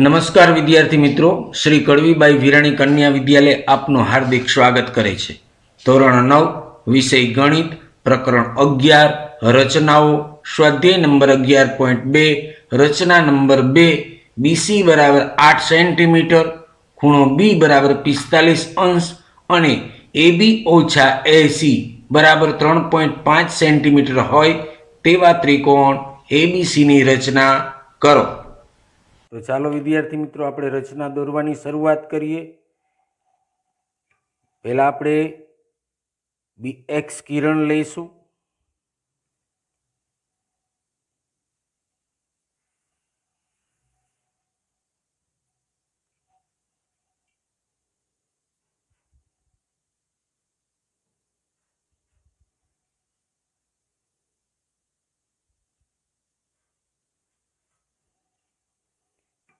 નમસ્કાર વિદ્યાર્થી મિત્રો શ્રી કડવીબાઈ વિરાણી કન્યા વિદ્યાલય આપનું હાર્દિક સ્વાગત કરે છે ધોરણ નવ વિષય ગણિત પ્રકરણ અગિયાર રચનાઓ સ્વાધ્યાય નંબર અગિયાર પોઈન્ટ બે રચના નંબર બે બીસી બરાબર આઠ સેન્ટીમીટર ખૂણો બી બરાબર પિસ્તાલીસ અંશ અને એબી ઓછા એસી બરાબર ત્રણ પોઈન્ટ પાંચ સેન્ટીમીટર હોય તેવા ત્રિકોણ એબીસીની રચના કરો તો ચાલો વિદ્યાર્થી મિત્રો આપણે રચના દોરવાની શરૂઆત કરીએ પહેલાં આપણે બી એક્સ કિરણ લઈશું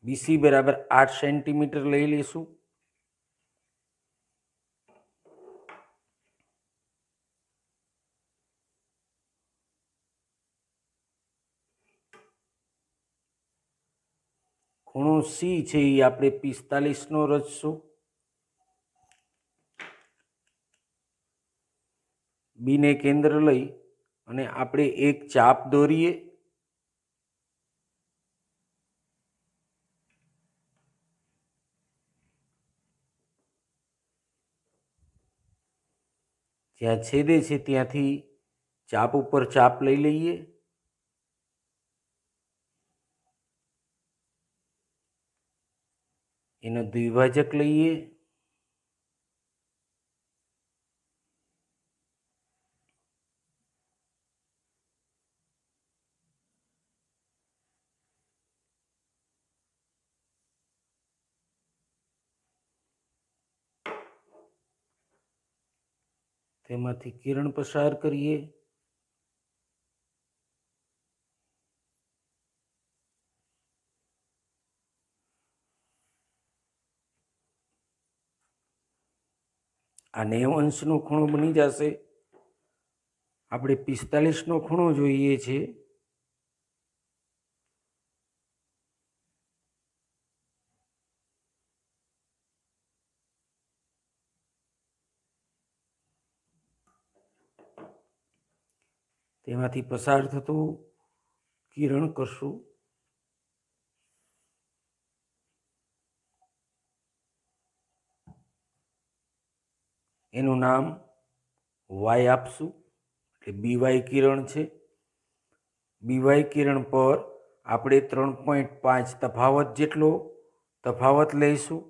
બીસી બરાબર આઠ સેન્ટીમીટર લઈ લઈશું ખૂણો સી છે એ આપણે પિસ્તાલીસનો રચશું બીને કેન્દ્ર લઈ અને આપણે એક ચાપ દોરીએ જ્યાં છેદે છે ત્યાંથી ચાપ ઉપર ચાપ લઈ લઈએ એનો દ્વિભાજક લઈએ તેમાંથી કિરણ પસાર કરીએ આ નેવ અંશનો ખૂણો બની જશે આપણે પિસ્તાલીસનો ખૂણો જોઈએ છીએ તેમાંથી પસાર થતું કિરણ કરશું એનું નામ વાય આપશું એટલે બીવાય કિરણ છે બીવાય કિરણ પર આપણે ત્રણ પોઈન્ટ પાંચ તફાવત જેટલો તફાવત લઈશું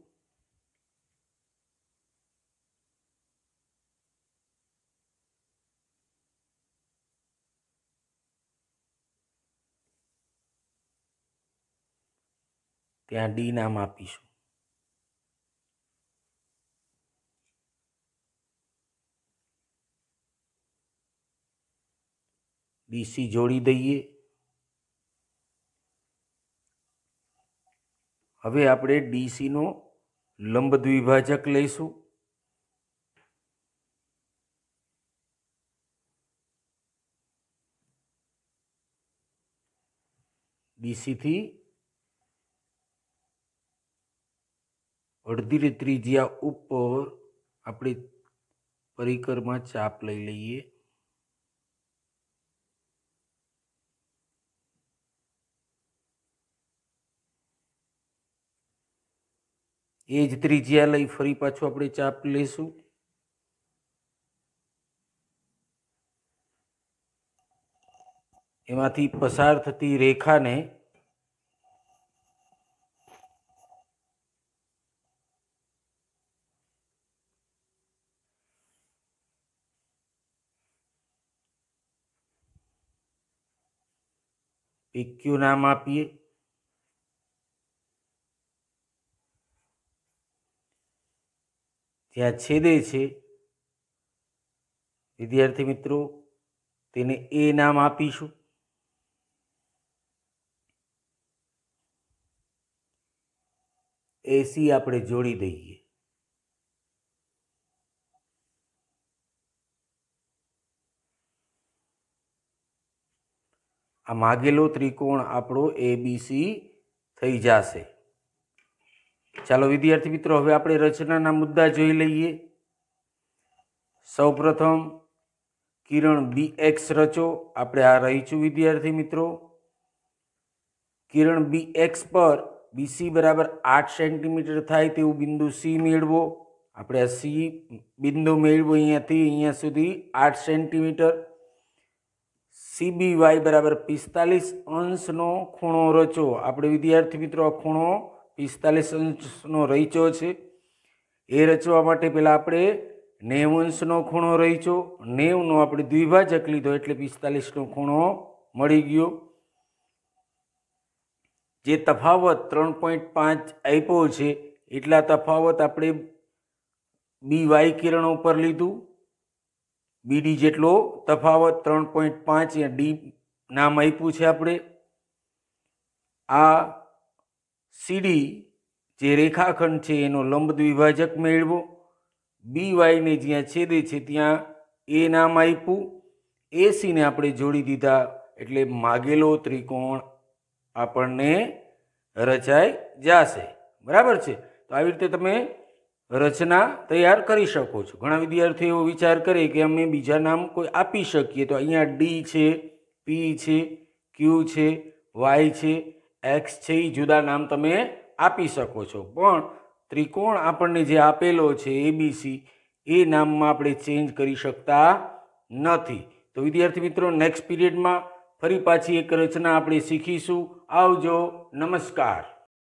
ત્યાં ડી નામ આપીશું બીસી જોડી દઈએ હવે આપણે ડીસીનો લંબ દ્વિભાજક લઈશું બીસીથી અડધી ત્રિજ્યા ઉપર આપણે પરિકરમાં ચાપ લઈ લઈએ એ જ ત્રિજ્યા લઈ ફરી પાછું આપણે ચાપ લેશું એમાંથી પસાર થતી રેખાને પીક્યુ નામ આપીએ જ્યાં છેદે છે વિદ્યાર્થી મિત્રો તેને એ નામ આપીશું એસી આપણે જોડી દઈએ આ માગેલો ત્રિકોણ આપણો એ બી સી થઈ જશે ચાલો વિદ્યાર્થી મિત્રો હવે આપણે રચનાના મુદ્દા જોઈ લઈએ સૌપ્રથમ કિરણ બી એક્સ રચો આપણે આ રહીશું વિદ્યાર્થી મિત્રો કિરણ બી એક્સ પર બીસી બરાબર આઠ સેન્ટીમીટર થાય તેવું બિંદુ સી મેળવો આપણે આ સી બિંદુ મેળવો અહીંયાથી અહીંયા સુધી આઠ સેન્ટીમીટર સીબી વાય બરાબર પિસ્તાલીસ અંશનો ખૂણો રચો આપણે વિદ્યાર્થી મિત્રો આ ખૂણો પિસ્તાલીસ અંશનો રહીચો છે એ રચવા માટે પહેલાં આપણે નેવ અંશનો ખૂણો રહીચો નેવનો આપણે દ્વિભાજક લીધો એટલે પિસ્તાલીસનો ખૂણો મળી ગયો જે તફાવત ત્રણ પોઈન્ટ પાંચ આપ્યો છે એટલા તફાવત આપણે બી વાય કિરણો ઉપર લીધું બીડી જેટલો તફાવત ત્રણ પોઈન્ટ પાંચ યા ડી નામ આપ્યું છે આપણે આ સીડી જે રેખાખંડ છે એનો લંબ દ્વિભાજક મેળવો બી વાયને જ્યાં છેદે છે ત્યાં એ નામ આપ્યું એસીને આપણે જોડી દીધા એટલે માગેલો ત્રિકોણ આપણને રચાઈ જશે બરાબર છે તો આવી રીતે તમે રચના તૈયાર કરી શકો છો ઘણા વિદ્યાર્થીઓ વિચાર કરે કે અમે બીજા નામ કોઈ આપી શકીએ તો અહીંયા ડી છે પી છે ક્યુ છે વાય છે એક્સ છે એ જુદા નામ તમે આપી શકો છો પણ ત્રિકોણ આપણને જે આપેલો છે એબીસી એ નામમાં આપણે ચેન્જ કરી શકતા નથી તો વિદ્યાર્થી મિત્રો નેક્સ્ટ પીરિયડમાં ફરી પાછી એક રચના આપણે શીખીશું આવજો નમસ્કાર